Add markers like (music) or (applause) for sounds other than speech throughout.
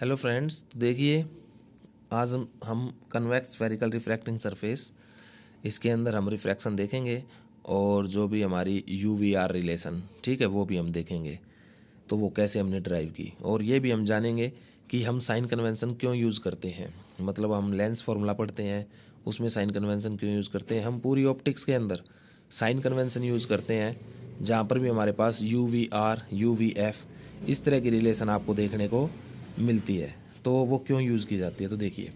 hello friends तो देखिए आज हम हम कन्वेक्स स्फेरिकल रिफ्रैक्टिंग सरफेस इसके अंदर हम रिफ्रैक्शन देखेंगे और जो भी हमारी यू वी आर रिलेशन ठीक है वो भी हम देखेंगे तो वो कैसे हमने ड्राइव की और ये भी हम जानेंगे कि हम साइन कन्वेंसन क्यों यूज़ करते हैं मतलब हम लेंस फार्मूला पढ़ते हैं उसमें साइन कन्वेंसन क्यों यूज़ करते हैं हम पूरी ऑप्टिक्स के अंदर साइन कन्वेंसन यूज़ करते हैं जहाँ पर भी हमारे पास U V R U V F इस तरह की रिलेशन आपको देखने को मिलती है तो वो क्यों यूज़ की जाती है तो देखिए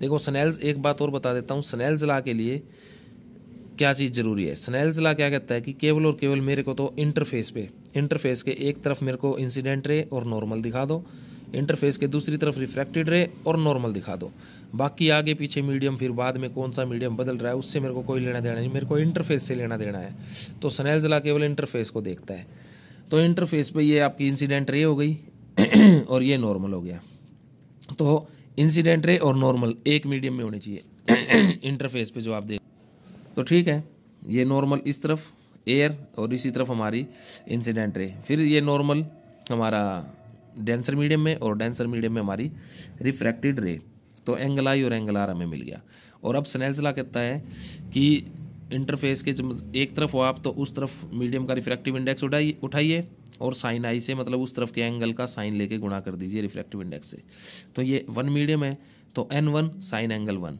देखो स्नैल्स एक बात और बता देता हूँ स्नैल्स ला के लिए क्या चीज़ ज़रूरी है स्नैल्स ला क्या कहता है कि केवल और केवल मेरे को तो इंटरफेस पे इंटरफेस के एक तरफ मेरे को इंसिडेंट रे और नॉर्मल दिखा दो इंटरफेस के दूसरी तरफ रिफ्रैक्टेड रे और नॉर्मल दिखा दो बाकी आगे पीछे मीडियम फिर बाद में कौन सा मीडियम बदल रहा है उससे मेरे को कोई लेना देना नहीं मेरे को इंटरफेस से लेना देना है तो स्नैल्स ला केवल इंटरफेस को देखता है तो इंटरफेस पे ये आपकी इंसिडेंट रे हो गई (clears throat) और ये नॉर्मल हो गया तो इंसिडेंट रे और नॉर्मल एक मीडियम में होने चाहिए इंटरफेस (clears throat) पे जो आप देख तो ठीक है ये नॉर्मल इस तरफ एयर और इसी तरफ हमारी इंसिडेंट रे फिर ये नॉर्मल हमारा डेंसर मीडियम में और डेंसर मीडियम में हमारी रिफ्रैक्टेड रे तो एंगल आई और एंगल आर हमें मिल गया और अब स्नेल्सला कहता है कि इंटरफेस के जब एक तरफ हो आप तो उस तरफ मीडियम का रिफ्रैक्टिव इंडेक्स उठाइए उठाइए और साइन आई से मतलब उस तरफ के एंगल का साइन लेके गुणा कर दीजिए रिफ्रैक्टिव इंडेक्स से तो ये वन मीडियम है तो N one sine angle one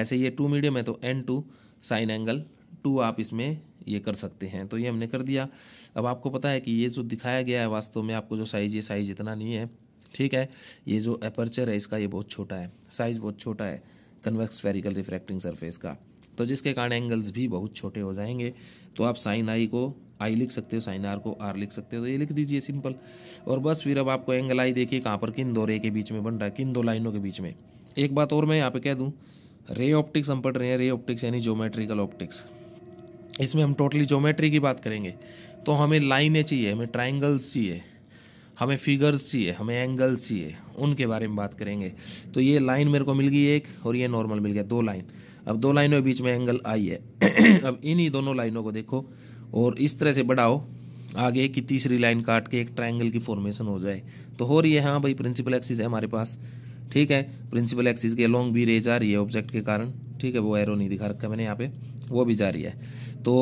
ऐसे ये टू मीडियम है तो N two sine angle two आप इसमें ये कर सकते हैं तो ये हमने कर दिया अब आपको पता है कि ये जो दिखाया गया है वास्तव में आपको जो साइज़ ये साइज़ इतना नहीं है ठीक है ये जो अपर्चर है इसका ये बहुत छोटा है साइज़ बहुत छोटा है कन्वेक्स स्फेरिकल रिफ्रैक्टिंग सरफेस का तो जिसके कारण एंगल्स भी बहुत छोटे हो जाएंगे तो आप साइन आई को आई लिख सकते हो साइन आर को आर लिख सकते हो तो ये लिख दीजिए सिंपल और बस फिर अब आपको एंगल आई देखिए कहाँ पर किन दो रे के बीच में बन रहा है किन दो लाइनों के बीच में एक बात और मैं यहाँ पे कह दूँ रे ऑप्टिक्स हम पढ़ रहे हैं रे ऑप्टिक्स यानी जोमेट्रिकल ऑप्टिक्स इसमें हम टोटली जोमेट्री की बात करेंगे तो हमें लाइनें चाहिए हमें ट्राइंगल्स चाहिए हमें फिगर्स चाहिए हमें एंगल्स चाहिए उनके बारे में बात करेंगे तो ये लाइन मेरे को मिल गई एक और ये नॉर्मल मिल गया दो लाइन अब दो लाइनों के बीच में एंगल आई है (clears throat) अब इन्हीं दोनों लाइनों को देखो और इस तरह से बढ़ाओ आगे की तीसरी लाइन काट के एक ट्राइंगल की फॉर्मेशन हो जाए तो हो रही है हाँ भाई प्रिंसिपल एक्सिस है हमारे पास ठीक है प्रिंसिपल एक्सिस के लॉन्ग भी रे जा रही है ऑब्जेक्ट के कारण ठीक है वो एरो नहीं दिखा रखा मैंने यहाँ पे वो भी जा रही है तो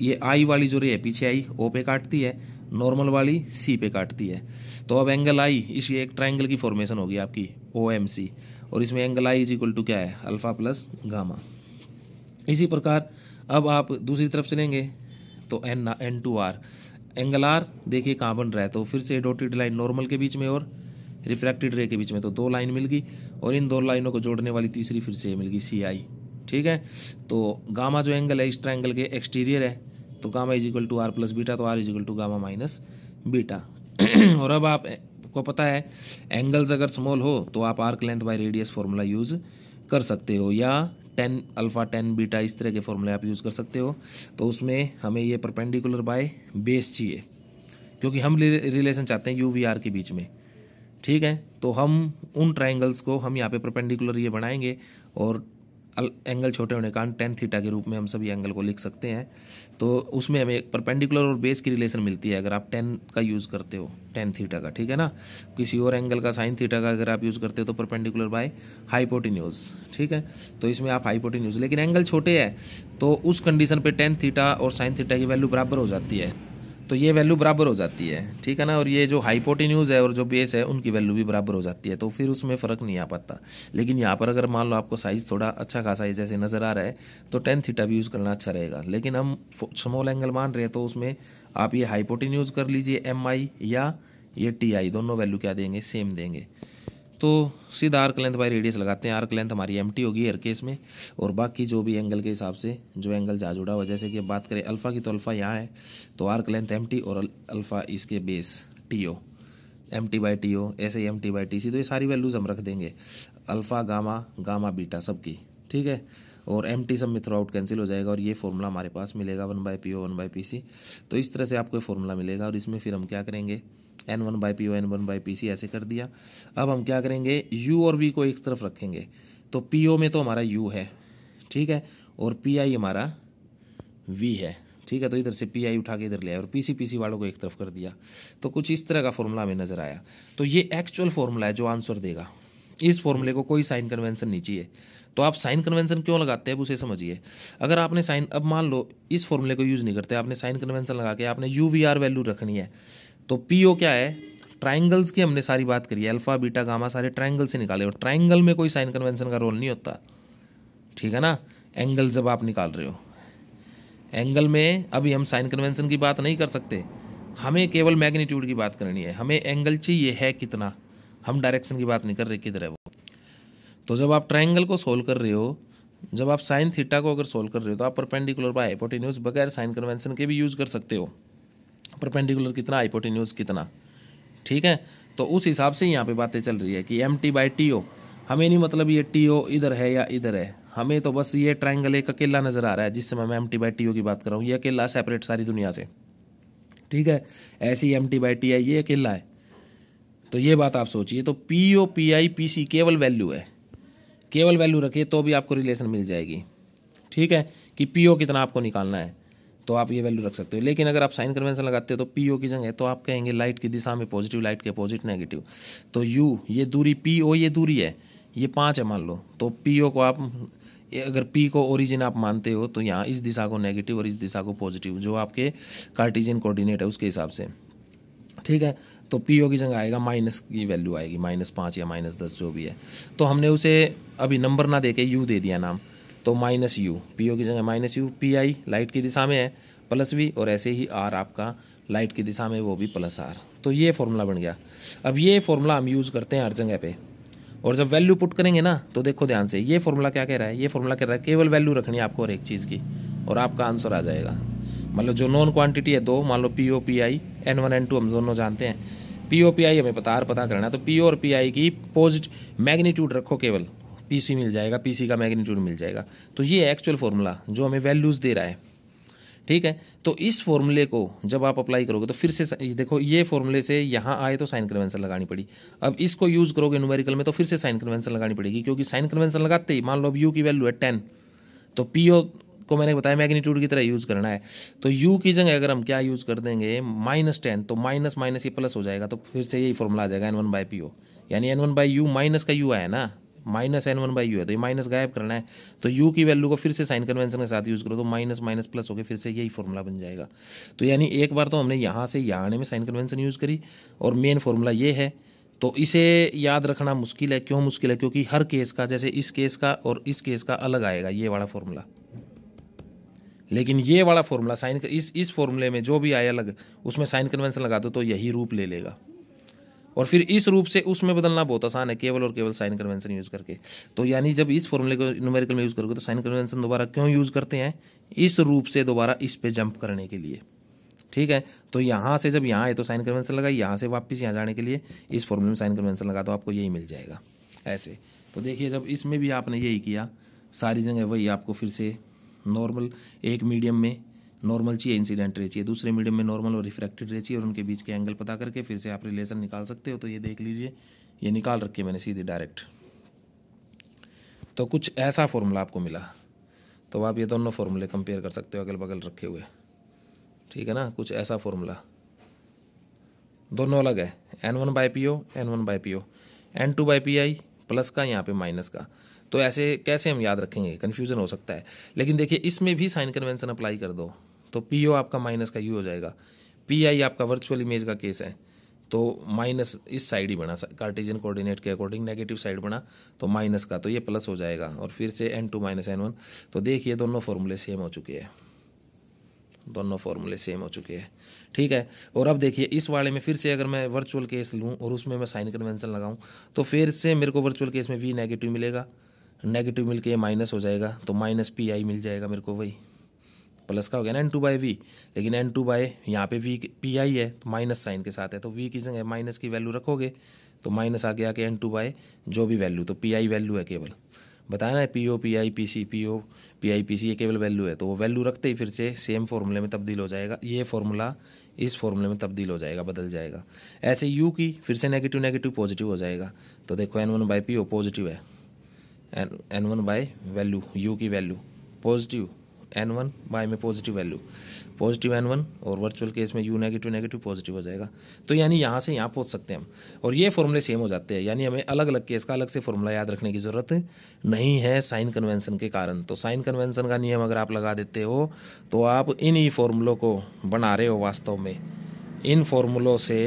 ये आई वाली जो रे है पीछे आई ओ पे काटती है नॉर्मल वाली सी पे काटती है तो अब एंगल आई इस एक ट्राइंगल की फॉर्मेशन होगी आपकी ओ एम सी और इसमें angle I is equal to क्या है अल्फ़ा प्लस गामा इसी प्रकार अब आप दूसरी तरफ चलेंगे तो N N two R angle R देखिए कहाँ बन रहा है तो फिर से डॉटेड लाइन नॉर्मल के बीच में और रिफ्रैक्टेड रे के बीच में तो दो लाइन मिल गई और इन दो लाइनों को जोड़ने वाली तीसरी फिर से मिल गई सी आई ठीक है तो गामा जो एंगल है इस ट्राइंगल के एक्सटीरियर है तो gamma is equal to R plus beta तो R is equal to gamma minus beta (clears throat) और अब आप को पता है एंगल्स अगर स्मॉल हो तो आप arc length by radius formula use कर सकते हो या टेन अल्फ़ा टेन बीटा इस तरह के फॉर्मूले आप यूज़ कर सकते हो तो उसमें हमें ये परपेंडिकुलर बाय बेस चाहिए क्योंकि हम रिलेशन चाहते हैं यू वी आर के बीच में ठीक है तो हम उन ट्राइंगल्स को हम यहाँ पे परपेंडिकुलर ये बनाएंगे और एंगल छोटे होने के कारण टेन थीटा के रूप में हम सभी एंगल को लिख सकते हैं तो उसमें हमें परपेंडिकुलर और बेस की रिलेशन मिलती है अगर आप टेन का यूज़ करते हो टेन थीटा का ठीक है ना किसी और एंगल का साइन थीटा का अगर आप यूज़ करते हो तो परपेंडिकुलर बाय हाइपोटिन्यूज़ ठीक है तो इसमें आप हाइपोटिन्यूज़ लेकिन एंगल छोटे है तो उस कंडीशन पर टेन थीटा और साइन थीटा की वैल्यू बराबर हो जाती है तो ये वैल्यू बराबर हो जाती है ठीक है ना और ये जो हाइपोटिन्यूज़ है और जो बेस है उनकी वैल्यू भी बराबर हो जाती है तो फिर उसमें फ़र्क नहीं आ पाता लेकिन यहाँ पर अगर मान लो आपको साइज़ थोड़ा अच्छा खासा है जैसे नज़र आ रहा है तो टेन थीटा भी यूज़ करना अच्छा रहेगा लेकिन हम स्मॉल एंगल मान रहे हैं तो उसमें आप ये हाइपोटिन्यूज़ कर लीजिए एम या ये टी आई दोनों वैल्यू क्या देंगे सेम देंगे तो सीधा आर्क लेंथ बाई रेडियस लगाते हैं आर्क लेंथ हमारी एम होगी हर केस में और बाकी जो भी एंगल के हिसाब से जो एंगल जा जुड़ा हुआ जैसे कि बात करें अल्फ़ा की तो अल्फ़ा यहाँ है तो आर्क लेंथ एम और अल्फ़ा इसके base T O M T by T O ऐसे ही M T by T C तो ये सारी वैल्यूज़ हम रख देंगे अल्फ़ा गामा गामा बीटा सबकी ठीक है और एम टी सब में थ्रू आउट कैंसिल हो जाएगा और ये फॉर्मूला हमारे पास मिलेगा one by P O one by P C तो इस तरह से आपको ये फॉर्मूला मिलेगा और इसमें फिर हम क्या करेंगे N one by P O N one by P C ऐसे कर दिया अब हम क्या करेंगे यू और वी को एक तरफ रखेंगे तो पी ओ में तो हमारा यू है ठीक है और पी आई हमारा वी है ठीक है तो इधर से पी आई उठा के इधर ले और पी सी पी सी वालों को एक तरफ कर दिया तो कुछ इस तरह का फॉर्मूला हमें नज़र आया तो ये एक्चुअल फॉर्मूला है जो आंसर देगा इस फॉर्मूले को कोई साइन कन्वेंसन नहीं चाहिए तो आप साइन कन्वेंशन क्यों लगाते हैं उसे समझिए अगर आपने साइन अब मान लो इस फॉर्मूले को यूज़ नहीं करते आपने साइन कन्वेंशन लगा के आपने यू वी आर वैल्यू रखनी है तो पी ओ क्या है ट्राइंगल्स की हमने सारी बात करी अल्फा बीटा गामा सारे ट्राइंगल से निकाले और ट्राइंगल में कोई साइन कन्वेंशन का रोल नहीं होता ठीक है ना एंगल जब आप निकाल रहे हो एंगल में अभी हम साइन कन्वेंशन की बात नहीं कर सकते हमें केवल मैग्नीट्यूड की बात करनी है हमें एंगल चाहिए है कितना हम डायरेक्शन की बात नहीं कर रहे किधर है वो तो जब आप ट्राइंगल को सोल्व कर रहे हो जब आप साइन थीटा को अगर सोल्व कर रहे हो तो आप परपेंडिकुलर बाय हाइपोटेन्यूज बगैर साइन कन्वेंशन के भी यूज़ कर सकते हो परपेंडिकुलर कितना हाइपोटेन्यूज कितना ठीक है तो उस हिसाब से यहाँ पे बातें चल रही है कि M T by T O हमें नहीं मतलब ये टी ओ इधर है या इधर है हमें तो बस ये ट्राइंगल एक अकेला नज़र आ रहा है जिस समय मैं M T by T O की बात कर रहा हूँ ये अकेला सेपरेट सारी दुनिया से ठीक है ऐसी M T by T I ये अकेला है तो ये बात आप सोचिए तो P O P I P C केवल वैल्यू है केवल वैल्यू रखिए तो भी आपको रिलेशन मिल जाएगी ठीक है कि पी ओ कितना आपको निकालना है तो आप ये वैल्यू रख सकते हो लेकिन अगर आप साइन कन्वेंशन लगाते हो तो पी ओ की जगह तो आप कहेंगे लाइट की दिशा में पॉजिटिव लाइट के अपोजिट नेगेटिव तो यू ये दूरी पी ओ ये दूरी है ये पाँच है मान लो तो पी ओ को आप अगर पी को ओरिजिन आप मानते हो तो यहाँ इस दिशा को नेगेटिव और इस दिशा को पॉजिटिव जो आपके कार्टिजियन कोऑर्डिनेट है उसके हिसाब से ठीक है तो पी ओ की जगह आएगा माइनस की वैल्यू आएगी माइनस पाँच या माइनस दस जो भी है तो हमने उसे अभी नंबर ना दे के यू दे दिया नाम तो माइनस यू पी ओ की जगह minus U P I light की दिशा में है प्लस वी और ऐसे ही आर आपका लाइट की दिशा में वो भी प्लस आर तो ये फॉर्मूला बन गया अब ये फॉर्मूला हम यूज़ करते हैं हर जगह पे और जब वैल्यू पुट करेंगे ना तो देखो ध्यान से ये फॉर्मूला क्या कह रहा है ये फॉर्मूला कह रहा है केवल वैल्यू रखनी है आपको हर एक चीज़ की और आपका आंसर आ जाएगा मतलब जो नॉन क्वान्टिटी है दो मान लो P O P I N one N two हम दोनों जानते हैं पी ओ पी आई हमें पता आर पता करना है तो पी और पी आई की पॉजिटिव मैग्नीट्यूड रखो केवल पीसी मिल जाएगा पीसी का मैग्नीट्यूड मिल जाएगा तो ये एक्चुअल फार्मूला जो हमें वैल्यूज़ दे रहा है ठीक है तो इस फॉर्मूले को जब आप अप्लाई करोगे तो फिर से देखो ये फॉर्मूले से यहाँ आए तो साइन कन्वेंसन लगानी पड़ी अब इसको यूज़ करोगे न्यूमेरिकल में तो फिर से साइन कन्वेंसन लगानी पड़ेगी क्योंकि साइन कन्वेंसन लगाते ही मान लो अब यू की वैल्यू है टेन तो पी ओ को मैंने बताया मैग्नीट्यूड की तरह यूज़ करना है तो यू की जगह अगर हम क्या यूज़ कर देंगे माइनस टेन तो माइनस माइनस ये प्लस हो जाएगा तो फिर से यही फॉर्मूला आ जाएगा N one by P O यानी N one by U minus का यू आया ना minus N one by U है तो ये माइनस गायब करना है तो यू की वैल्यू को फिर से साइन कन्वेंशन के साथ यूज़ करो तो माइनस माइनस प्लस होकर फिर से यही फॉर्मूला बन जाएगा तो यानी एक बार तो हमने यहाँ से यहाँ आने में साइन कन्वेंशन यूज़ करी और मेन फॉर्मूला ये है तो इसे याद रखना मुश्किल है क्यों मुश्किल है क्योंकि हर केस का जैसे इस केस का और इस केस का अलग आएगा ये वाला फॉर्मूला लेकिन ये वाला फॉर्मूला साइन इस इस फॉर्मूले में जो भी आए अलग उसमें साइन कन्वेंशन लगा दो तो यही रूप ले लेगा और फिर इस रूप से उसमें बदलना बहुत आसान है केवल और केवल साइन कन्वेंशन यूज़ करके तो यानी जब इस फॉर्मूले को न्यूमेरिकल में यूज़ करोगे तो साइन कन्वेंशन दोबारा क्यों यूज़ करते हैं इस रूप से दोबारा इस पर जंप करने के लिए ठीक है तो यहाँ से जब यहाँ आए तो साइन कन्वेंशन लगाई यहाँ से वापस यहाँ जाने के लिए इस फॉर्मूले में साइन कन्वेंशन लगा तो आपको यही मिल जाएगा ऐसे तो देखिए जब इसमें भी आपने यही किया सारी जगह वही आपको फिर से नॉर्मल एक मीडियम में नॉर्मल चाहिए इंसिडेंट रे चाहिए दूसरे मीडियम में नॉर्मल और रिफ्रैक्टेड रे चाहिए और उनके बीच के एंगल पता करके फिर से आप रिलेशन निकाल सकते हो तो ये देख लीजिए ये निकाल रखिए मैंने सीधे डायरेक्ट तो कुछ ऐसा फॉर्मूला आपको मिला तो आप ये दोनों फार्मूले कंपेयर कर सकते हो अगल बगल रखे हुए ठीक है ना कुछ ऐसा फॉर्मूला दोनों अलग है N one by P O N one by P O N two by P I plus का यहाँ पे माइनस का तो ऐसे कैसे हम याद रखेंगे कन्फ्यूज़न हो सकता है लेकिन देखिए इसमें भी साइन कन्वेंसन अप्लाई कर दो तो पी ओ आपका माइनस का यू हो जाएगा पी आई आपका वर्चुअल इमेज का केस है तो माइनस इस साइड ही बना कार्टेजियन कोऑर्डिनेट के अकॉर्डिंग नेगेटिव साइड बना तो माइनस का तो ये प्लस हो जाएगा और फिर से N two minus N one तो देखिए दोनों फॉर्मूले सेम हो चुके हैं दोनों फॉर्मूले सेम हो चुके हैं ठीक है और अब देखिए इस वाले में फिर से अगर मैं वर्चुअल केस लूँ और उसमें मैं साइन कन्वेंसन लगाऊँ तो फिर से मेरे को वर्चुअल केस में वी नेगेटिव मिलेगा नेगेटिव मिल के माइनस हो जाएगा तो माइनस पी आई मिल जाएगा मेरे को वही प्लस का हो गया ना एन टू बाई वी लेकिन एन टू बाई यहाँ पे वी पी आई है तो माइनस साइन के साथ है तो वी की जगह माइनस की वैल्यू रखोगे तो माइनस आगे आके एन टू बाई जो भी वैल्यू तो पी आई वैल्यू है केवल बताया ना P O P I P C P O P I P C ये केवल वैल्यू है तो वो वैल्यू रखते ही फिर से सेम फॉर्मूले में तब्दील हो जाएगा ये फॉर्मूला इस फॉर्मूले में तब्दील हो जाएगा बदल जाएगा ऐसे यू की फिर से नेगेटिव नेगेटिव पॉजिटिव हो जाएगा तो देखो N one by P O positive है N N one by value U की value positive N one by में positive value positive N one और वर्चुअल केस में यू नेगेटिव नेगेटिव पॉजिटिव हो जाएगा तो यानी यहाँ से यहाँ पहुँच सकते हैं हम और ये फॉर्मूले सेम हो जाते हैं यानी हमें अलग अलग केस का अलग से फॉर्मूला याद रखने की ज़रूरत नहीं है साइन कन्वेंसन के कारण तो साइन कन्वेंसन का नियम अगर आप लगा देते हो तो आप इन ही फॉर्मूलों को बना रहे हो वास्तव में इन फॉर्मूलों से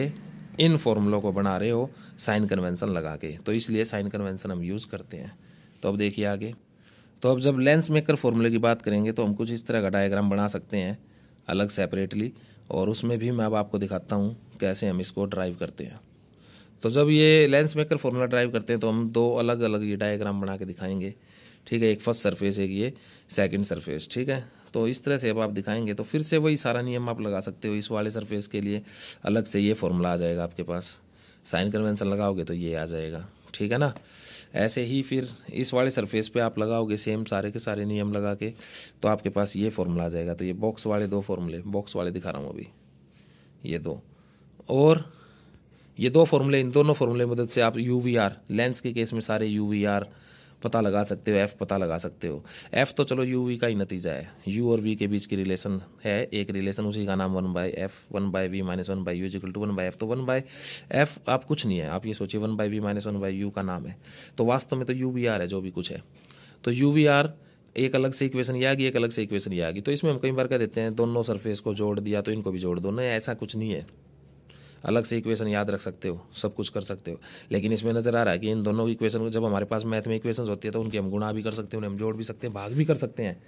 इन फॉर्मूलों को बना रहे हो साइन कन्वेंसन लगा के तो इसलिए साइन कन्वेंसन हम यूज़ करते हैं तो अब देखिए आगे तो अब जब लेंस मेकर फॉर्मूले की बात करेंगे तो हम कुछ इस तरह का डायग्राम बना सकते हैं अलग सेपरेटली और उसमें भी मैं अब आपको दिखाता हूँ कैसे हम इसको ड्राइव करते हैं तो जब ये लेंस मेकर फॉर्मूला ड्राइव करते हैं तो हम दो अलग अलग ये डायग्राम बना के दिखाएंगे ठीक है एक फर्स्ट सरफेस एक ये सेकंड सरफेस ठीक है तो इस तरह से अब आप दिखाएंगे तो फिर से वही सारा नियम आप लगा सकते हो इस वाले सरफेस के लिए अलग से ये फॉर्मूला आ जाएगा आपके पास साइन कन्वेंसन लगाओगे तो ये आ जाएगा ठीक है ना ऐसे ही फिर इस वाले सरफेस पे आप लगाओगे सेम सारे के सारे नियम लगा के तो आपके पास ये फॉर्मूला आ जाएगा तो ये बॉक्स वाले दो फॉर्मूले बॉक्स वाले दिखा रहा हूँ अभी ये दो और ये दो फॉर्मूले इन दोनों फॉर्मूले मदद से आप यू वी आर लेंस के केस में सारे यू वी आर पता लगा सकते हो एफ़ पता लगा सकते हो एफ़ तो चलो यू वी का ही नतीजा है यू और वी के बीच की रिलेशन है एक रिलेशन उसी का नाम one by F one by V minus one by U equal to one by F तो वन बाई एफ़ आप कुछ नहीं है आप ये सोचिए one by V minus one by U का नाम है तो वास्तव में तो यू वी आर है जो भी कुछ है तो यू वी आर एक अलग से इक्वेशन ये आएगी एक अलग से इक्वेशन ये आएगी तो इसमें हम कई बार कह देते हैं दोनों सरफेस को जोड़ दिया तो इनको भी जोड़ दो नहीं ऐसा कुछ नहीं है अलग से इक्वेशन याद रख सकते हो सब कुछ कर सकते हो लेकिन इसमें नज़र आ रहा है कि इन दोनों इक्वेशन को जब हमारे पास मैथ में इक्वेशन होती है तो उनके हम गुणा भी कर सकते हैं उन्हें हम जोड़ भी सकते हैं भाग भी कर सकते हैं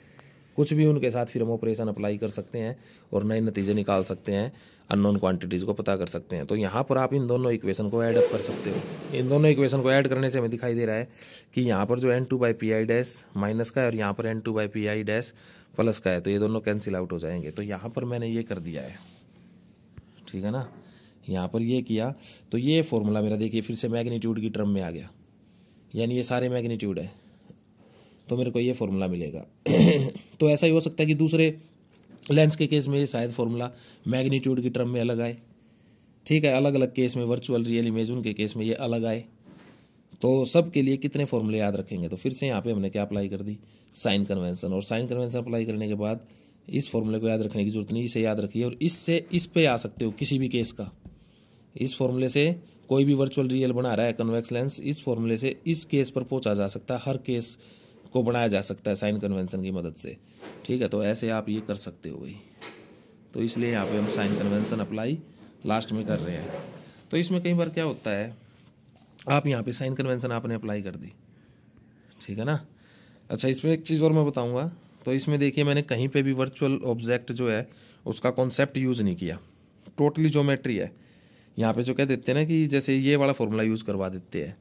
कुछ भी उनके साथ फिर हम ऑपरेशन अप्लाई कर सकते हैं और नए नतीजे निकाल सकते हैं अननोन क्वांटिटीज़ को पता कर सकते हैं तो यहाँ पर आप इन दोनों इक्वेशन को ऐड अप कर सकते हो इन दोनों इक्वेशन को ऐड करने से हमें दिखाई दे रहा है कि यहाँ पर जो N two by P I dash minus का है और यहाँ पर N two by P I dash plus का है तो ये दोनों कैंसिल आउट हो जाएंगे तो यहाँ पर मैंने ये कर दिया है ठीक है ना यहाँ पर ये किया तो ये फॉर्मूला मेरा देखिए फिर से मैग्नीट्यूड की टर्म में आ गया यानी ये सारे मैग्नीट्यूड है तो मेरे को ये फॉर्मूला मिलेगा (clears throat) तो ऐसा ही हो सकता है कि दूसरे लेंस के केस में शायद फॉर्मूला मैग्नीट्यूड की टर्म में अलग आए ठीक है अलग अलग केस में वर्चुअल रियल इमेज उनके केस में ये अलग आए तो सब के लिए कितने फॉर्मूले याद रखेंगे तो फिर से यहाँ पे हमने क्या अप्लाई कर दी साइन कन्वेंसन और साइन कन्वेंसन अप्लाई करने के बाद इस फॉर्मूले को याद रखने की जरूरत नहीं इसे याद रखिए और इससे इस पे आ सकते हो किसी भी केस का इस फॉर्मूले से कोई भी वर्चुअल रियल बना रहा है कन्वेक्स लेंस इस फॉर्मूले से इस केस पर पहुंचा जा सकता है हर केस को बनाया जा सकता है साइन कन्वेंशन की मदद से ठीक है तो ऐसे आप ये कर सकते हो भाई तो इसलिए यहाँ पे हम साइन कन्वेंशन अप्लाई लास्ट में कर रहे हैं तो इसमें कई बार क्या होता है आप यहाँ पे साइन कन्वेंसन आपने अप्लाई कर दी ठीक है ना अच्छा इसमें एक चीज़ और मैं बताऊँगा तो इसमें देखिए मैंने कहीं पर भी वर्चुअल ऑब्जेक्ट जो है उसका कॉन्सेप्ट यूज़ नहीं किया टोटली ज्योमेट्री है यहाँ पे जो कह देते हैं ना कि जैसे ये वाला फॉर्मूला यूज़ करवा देते हैं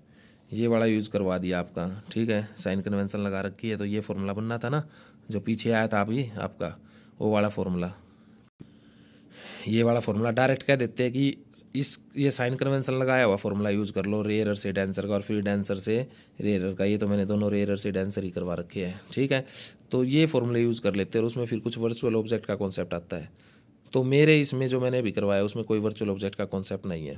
ये वाला यूज़ करवा दिया आपका ठीक है साइन कन्वेंसन लगा रखी है तो ये फॉर्मूला बनना था ना जो पीछे आया था अभी आपका वो वाला फॉर्मूला ये वाला फॉर्मूला डायरेक्ट कह देते हैं कि इस ये साइन कन्वेंसन लगाया हुआ फॉर्मूला यूज़ कर लो रेयर से डेंसर का और फिर डेंसर से रेयर का ये तो मैंने दोनों रेयर से डेंसर ही करवा रखे हैं ठीक है तो ये फॉर्मूला यूज़ कर लेते हैं और उसमें फिर कुछ वर्चुअल ऑब्जेक्ट का कॉन्सेप्ट आता है तो मेरे इसमें जो मैंने भी करवाया उसमें कोई वर्चुअल ऑब्जेक्ट का कॉन्सेप्ट नहीं है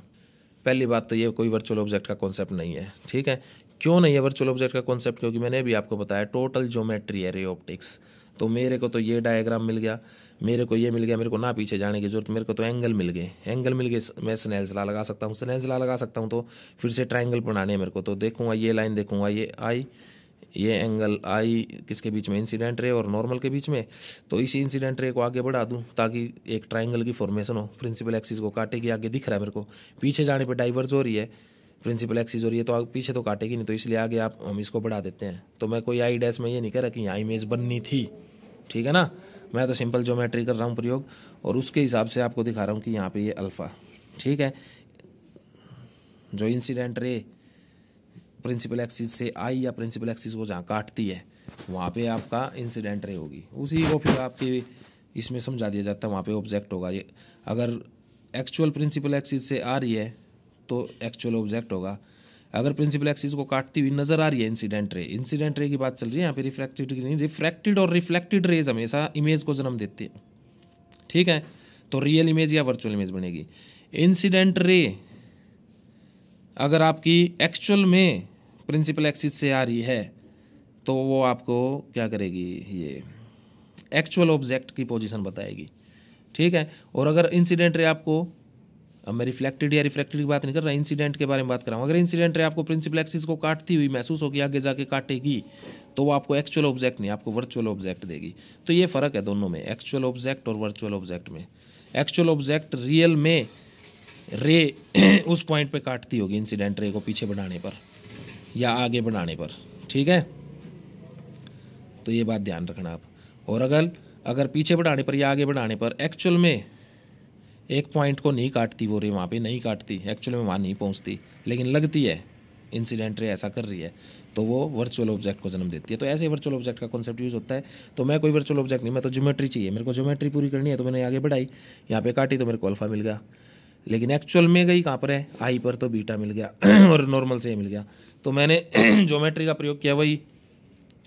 पहली बात तो ये कोई वर्चुअल ऑब्जेक्ट का कॉन्सेप्ट नहीं है ठीक है क्यों नहीं है वर्चुअल ऑब्जेक्ट का कॉन्सेप्ट क्योंकि मैंने भी आपको बताया टोटल जोमेट्री है रे ऑप्टिक्स तो मेरे को तो ये डायग्राम मिल गया मेरे को ये मिल गया मेरे को ना पीछे जाने की जरूरत मेरे को तो एंगल मिल गए एंगल मिल गए मैं स्नेल्सला लगा सकता हूँ स्नेल्सला लगा सकता हूँ तो फिर से ट्राइंगल बनाने मेरे को तो देखूंगा ये लाइन देखूंगा ये आई ये एंगल आई किसके बीच में इंसिडेंट रे और नॉर्मल के बीच में तो इसी इंसिडेंट रे को आगे बढ़ा दूँ ताकि एक ट्राइंगल की फॉर्मेशन हो प्रिंसिपल एक्सिस को काटेगी आगे दिख रहा है मेरे को पीछे जाने पर डाइवर्स हो रही है प्रिंसिपल एक्सिस हो रही है तो आगे पीछे तो काटेगी नहीं तो इसलिए आगे आप हम इसको बढ़ा देते हैं तो मैं कोई आई डैश में ये नहीं कह रहा कि यहाँ इमेज बननी थी ठीक है ना मैं तो सिंपल ज्योमेट्री कर रहा हूँ प्रयोग और उसके हिसाब से आपको दिखा रहा हूँ कि यहाँ पे ये अल्फ़ा ठीक है जो इंसिडेंट रे प्रिंसिपल एक्सिस से आई या प्रिंसिपल एक्सिस को जहाँ काटती है वहाँ पे आपका इंसिडेंट रे होगी उसी को फिर आपके इसमें समझा दिया जाता है वहाँ पे ऑब्जेक्ट होगा ये अगर एक्चुअल प्रिंसिपल एक्सिस से आ रही है तो एक्चुअल ऑब्जेक्ट होगा अगर प्रिंसिपल एक्सिस को काटती हुई नजर आ रही है इंसिडेंट रे इंसिडेंट रे की बात चल रही है यहाँ पे रिफ्रैक्टेड की नहीं रिफ्रैक्टेड और रिफ्लेक्टेड रेज हमेशा इमेज को जन्म देते हैं ठीक है तो रियल इमेज या वर्चुअल इमेज बनेगी इंसिडेंट रे अगर आपकी एक्चुअल में प्रिंसिपल एक्सिस से आ रही है तो वो आपको क्या करेगी ये एक्चुअल ऑब्जेक्ट की पोजीशन बताएगी ठीक है और अगर इंसिडेंट रे आपको अब मैं रिफ्लेक्टेड या रिफ्लेक्टेड की बात नहीं कर रहा इंसिडेंट के बारे में बात कर रहा हूँ अगर इंसिडेंट रे आपको प्रिंसिपल एक्सिस को काटती हुई महसूस होगी आगे जाके काटेगी तो वो आपको एक्चुअल ऑब्जेक्ट नहीं आपको वर्चुअल ऑब्जेक्ट देगी तो ये फ़र्क है दोनों में एक्चुअल ऑब्जेक्ट और वर्चुअल ऑब्जेक्ट में एक्चुअल ऑब्जेक्ट रियल में रे (clears throat) उस पॉइंट पे काटती होगी इंसिडेंट रे को पीछे बढ़ाने पर या आगे बढ़ाने पर ठीक है तो ये बात ध्यान रखना आप और अगर अगर पीछे बढ़ाने पर या आगे बढ़ाने पर एक्चुअल में एक पॉइंट को नहीं काटती वो रे वहाँ पे नहीं काटती एक्चुअल में वहाँ नहीं पहुँचती लेकिन लगती है इंसिडेंट रे ऐसा कर रही है तो वो वर्चुअल ऑब्जेक्ट को जन्म देती है तो ऐसे वर्चुअल ऑब्जेक्ट का कॉन्सेप्ट यूज़ होता है तो मैं कोई वर्चुअल ऑब्जेक्ट नहीं मैं तो ज्योमेट्री चाहिए मेरे को ज्योमेट्री पूरी करनी है तो मैंने आगे बढ़ाई यहाँ पे काटी तो मेरे को अल्फा मिल गया लेकिन एक्चुअल में गई कहाँ पर है आई पर तो बीटा मिल गया (clears throat) और नॉर्मल से मिल गया तो मैंने ज्योमेट्री (clears throat) का प्रयोग किया वही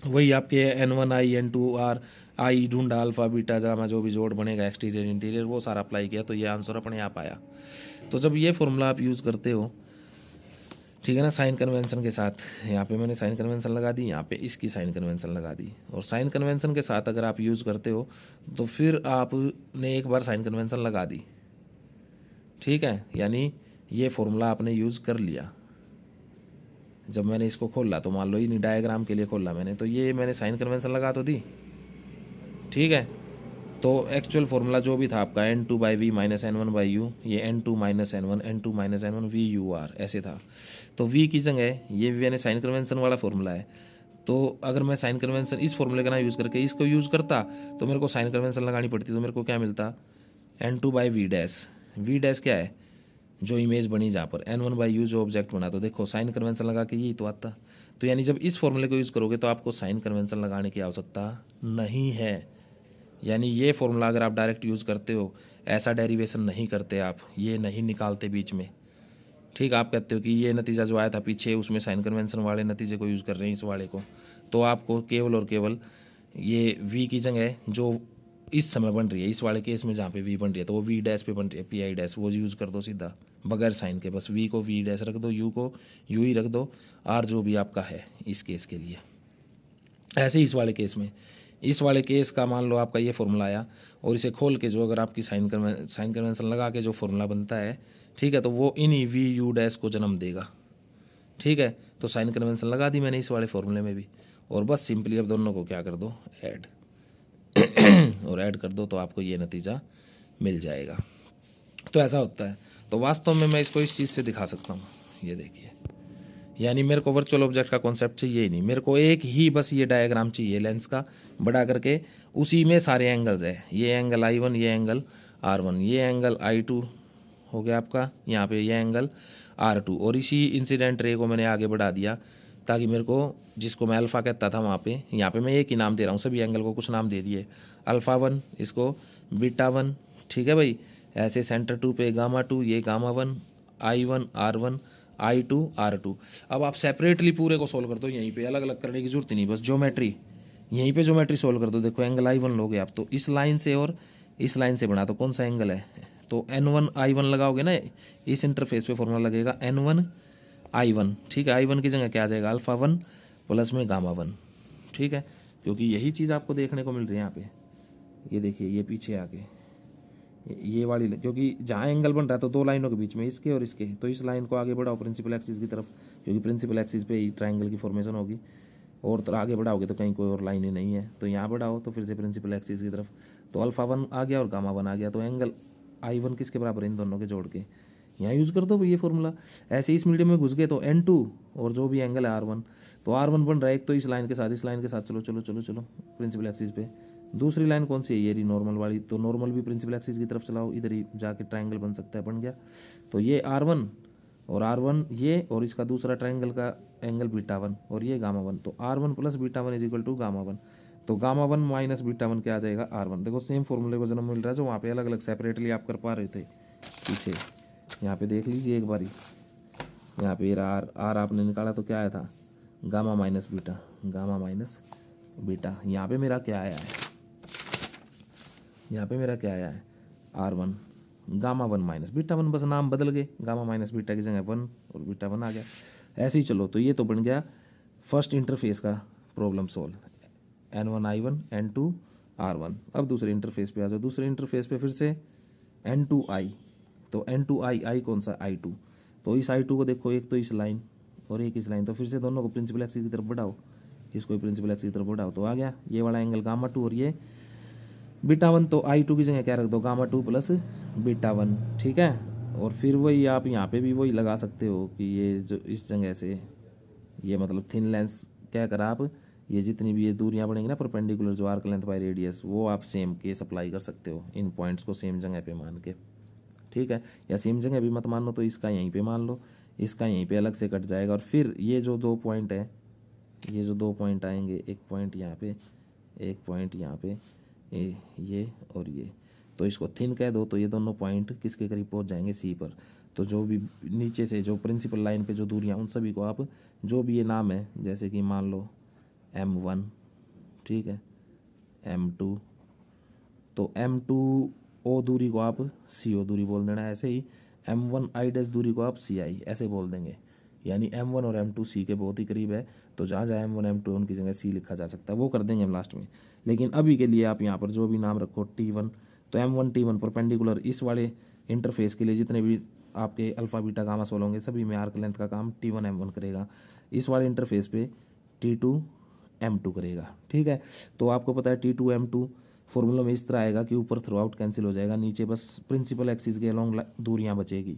वही आपके N one I N two R I ढूंढा अल्फा बीटा जामा जो भी जोड़ बनेगा एक्सटीरियर इंटीरियर वो सारा अप्लाई किया तो ये आंसर अपने आप आया तो जब ये फॉर्मूला आप यूज़ करते हो ठीक है ना साइन कन्वेंशन के साथ यहाँ पे मैंने साइन कन्वेंशन लगा दी यहाँ पे इसकी साइन कन्वेंशन लगा दी और साइन कन्वेंशन के साथ अगर आप यूज़ करते हो तो फिर आपने एक बार साइन कन्वेंशन लगा दी ठीक है यानी ये फॉर्मूला आपने यूज़ कर लिया जब मैंने इसको खोला तो मान लो ये डायग्राम के लिए खोला मैंने तो ये मैंने साइन कन्वेंसन लगा तो दी ठीक है तो एक्चुअल फॉर्मूला जो भी था आपका N two by V minus N one by U ये N two minus N one N two minus N one V U R ऐसे था तो वी की जगह ये मैंने साइन कन्वेंसन वाला फॉर्मूला है तो अगर मैं साइन कन्वेंसन इस फॉर्मूले का ना यूज़ करके इसको यूज़ करता तो मेरे को साइन कन्वेंसन लगानी पड़ती तो मेरे को क्या मिलता N two by V dash V dash क्या है जो इमेज बनी जहाँ पर एन वन बाई यू जो ऑब्जेक्ट बना तो देखो साइन कन्वेंसन लगा के यही तो आता तो यानी जब इस फॉर्मूले को यूज़ करोगे तो आपको साइन कन्वेंसन लगाने की आवश्यकता नहीं है यानी ये फॉर्मूला अगर आप डायरेक्ट यूज़ करते हो ऐसा डेरिवेशन नहीं करते आप ये नहीं निकालते बीच में ठीक आप कहते हो कि ये नतीजा जो आया था पीछे उसमें साइन कन्वेंसन वाले नतीजे को यूज़ कर रहे हैं इस वाले को तो आपको केवल और केवल ये वी की जगह जो इस समय बन रही है इस वाले केस में जहाँ पे वी बन रही है तो वो वी डैश पे बन रही है पी आई डैश वो यूज़ कर दो सीधा बगैर साइन के बस वी को वी डैश रख दो यू को यू ही रख दो आर जो भी आपका है इस केस के लिए ऐसे ही इस वाले केस में इस वाले केस का मान लो आपका ये फॉर्मूला आया और इसे खोल के जो अगर आपकी साइन कन्वें साइन कन्वेंसन लगा के जो फॉर्मूला बनता है ठीक है तो वो इन्हीं वी यू डैश को जन्म देगा ठीक है तो साइन कन्वेंसन लगा दी मैंने इस वाले फॉर्मूले में भी और बस सिंपली अब दोनों को क्या कर दो ऐड और ऐड कर दो तो आपको ये नतीजा मिल जाएगा तो ऐसा होता है तो वास्तव में मैं इसको इस चीज़ से दिखा सकता हूँ ये देखिए यानी मेरे को वर्चुअल ऑब्जेक्ट का कॉन्सेप्ट चाहिए ही नहीं मेरे को एक ही बस ये डायग्राम चाहिए लेंस का बड़ा करके उसी में सारे एंगल्स है ये एंगल आई वन ये एंगल आर वन ये एंगल आई टू हो गया आपका यहाँ पे ये एंगल आर टू और इसी इंसिडेंट रे को मैंने आगे बढ़ा दिया ताकि मेरे को जिसको मैं अल्फ़ा कहता था वहाँ पे यहाँ पे मैं एक ही नाम दे रहा हूँ सभी एंगल को कुछ नाम दे दिए अल्फ़ा वन इसको बीटा वन ठीक है भाई ऐसे सेंटर टू पे गामा टू ये gamma one I one R one I two R two अब आप सेपरेटली पूरे को सोल्व कर दो यहीं पे अलग अलग करने की जरूरत ही नहीं बस ज्योमेट्री यहीं पे ज्योमेट्री सोल्व कर दो देखो एंगल आई वन लोगे आप तो इस लाइन से और इस लाइन से बना तो कौन सा एंगल है तो एन वन आई वन लगाओगे ना इस इंटरफेस पे फॉर्मूला लगेगा एन वन आई वन ठीक है आई वन की जगह क्या आ जाएगा अल्फ़ा वन प्लस में गामा वन ठीक है क्योंकि यही चीज़ आपको देखने को मिल रही है यहाँ पे ये देखिए ये पीछे आके ये वाली क्योंकि जहाँ एंगल बन रहा है तो दो लाइनों के बीच में इसके और इसके तो इस लाइन को आगे बढ़ाओ प्रिंसिपल एक्सिस की तरफ क्योंकि प्रिंसिपल एक्सिस पे ही ट्राइंगल की फॉर्मेशन होगी और तो आगे बढ़ाओगे तो कहीं कोई और लाइन ही नहीं है तो यहाँ बढ़ाओ तो फिर से प्रिंसिपल एक्सिस की तरफ तो अल्फा वन आ गया और गामा वन आ गया तो एंगल आई वन किसके बराबर इन दोनों के जोड़ के यहाँ यूज़ कर दो ये फॉर्मूला ऐसे इस मीडियम में घुस गए तो एन टू और जो भी एंगल है आर वन तो आर वन बन रहा है एक तो इस लाइन के साथ इस लाइन के साथ चलो चलो चलो चलो प्रिंसिपल एक्सिस पे दूसरी लाइन कौन सी है ये रही नॉर्मल वाली तो नॉर्मल भी प्रिंसिपल एक्सिस की तरफ चलाओ इधर ही जाके ट्राइंगल बन सकता है बन गया तो ये आर वन और आर वन ये और इसका दूसरा ट्राइंगल का एंगल बीटा वन और ये गामा वन तो R one plus beta one is equal to gamma one तो gamma one minus beta one क्या आ जाएगा आर वन देखो सेम फॉर्मूले को जन्म मिल रहा है जो वहाँ पे अलग अलग सेपरेटली आप कर पा रहे थे पीछे यहाँ पे देख लीजिए एक बारी यहाँ पे आर आर आपने निकाला तो क्या आया था gamma minus beta gamma minus beta यहाँ पे मेरा क्या आया है यहाँ पे मेरा क्या आया है R one gamma one minus beta one बस नाम बदल गए गामा माइनस बीटा की जगह वन और बीटा वन आ गया ऐसे ही चलो तो ये तो बन गया फर्स्ट इंटरफेस का problem solve N one I one N two R one अब दूसरे इंटरफेस पे आ जाओ दूसरे इंटरफेस पे फिर से एन टू आई तो एन टू आई आई कौन सा आई टू तो इस आई टू को देखो एक तो इस लाइन और एक इस लाइन तो फिर से दोनों को प्रिंसिपल एक्सिस की तरफ बढ़ाओ इसको प्रिंसिपल एक्सिस की तरफ बढ़ाओ तो आ गया ये वाला एंगल गामा टू और ये बीटा वन तो आई टू की जगह क्या रख दो gamma two plus beta one ठीक है और फिर वही आप यहाँ पे भी वही लगा सकते हो कि ये जो इस जगह से ये मतलब थिन लेंस क्या कर आप ये जितनी भी ये दूरियाँ बढ़ेंगी ना परपेंडिकुलर जो आर्क लेंथ बाय रेडियस वो आप सेम के सप्लाई कर सकते हो इन पॉइंट्स को सेम जगह पे मान के ठीक है या सेम जगह भी मत मान लो तो इसका यहीं पे मान लो इसका यहीं पे अलग से कट जाएगा और फिर ये जो दो पॉइंट है ये जो दो पॉइंट आएंगे एक पॉइंट यहाँ पे एक पॉइंट यहाँ पे ए, ये और ये तो इसको थिन कह दो तो ये दोनों पॉइंट किसके करीब पहुँच जाएंगे सी पर तो जो भी नीचे से जो प्रिंसिपल लाइन पर जो दूरियाँ उन सभी को आप जो भी ये नाम है जैसे कि मान लो एम वन ठीक है एम टू तो एम टू ओ दूरी को आप सी ओ दूरी बोल देना ऐसे ही एम वन आई डैश दूरी को आप सी आई ऐसे बोल देंगे यानी एम वन और एम टू सी के बहुत ही करीब है तो जहाँ जहाँ एम वन एम टू उनकी जगह सी लिखा जा सकता है वो कर देंगे हम लास्ट में लेकिन अभी के लिए आप यहाँ पर जो भी नाम रखो टी वन तो M one T one perpendicular इस वाले इंटरफेस के लिए जितने भी आपके अल्फ़ा बीटा गामा सोल होंगे सभी में आर्क लेंथ का काम टी वन एम वन करेगा इस वाले इंटरफेस पे टी टू एम टू करेगा ठीक है तो आपको पता है T two M two formula में इस तरह आएगा कि ऊपर थ्रू आउट कैंसिल हो जाएगा नीचे बस प्रिंसिपल एक्सिस के अलॉन्ग दूरियाँ बचेगी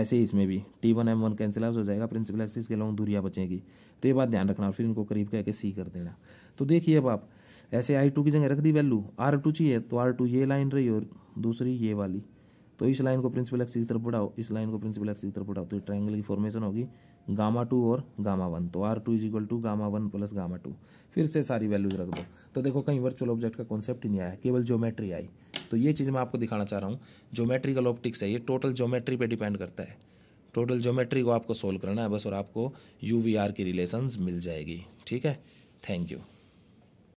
ऐसे ही इसमें भी T one M one cancel out हो जाएगा प्रिंसिपल एक्सिस के अलॉन्ग दूरियाँ बचेंगी तो ये बात ध्यान रखना और फिर इनको करीब कह के सी कर देना तो देखिए अब आप ऐसे आई टू की जगह रख दी वैल्यू आर टू चाहिए तो आर टू ये लाइन रही और दूसरी ये वाली तो इस लाइन को प्रिंसिपल एक्सिस की तरफ बढ़ाओ इस लाइन को प्रिंसिपल एक्सिस की तरफ बढ़ाओ तो ये ट्रायंगल की फॉर्मेशन होगी गामा टू और गामा वन तो R two is equal to gamma one plus gamma two फिर से सारी वैल्यूज रख दो तो देखो कहीं वर्चुअल ऑब्जेक्ट का कॉन्सेप्ट ही नहीं आया केवल ज्योमेट्री आई तो ये चीज़ मैं आपको दिखाना चाह रहा हूँ ज्योमेट्रिकल ऑप्टिक्स है ये टोटल ज्योमेट्री पे डिपेंड करता है टोटल ज्योमेट्री को आपको सोल्व करना है बस और आपको यू की रिलेशन मिल जाएगी ठीक है थैंक यू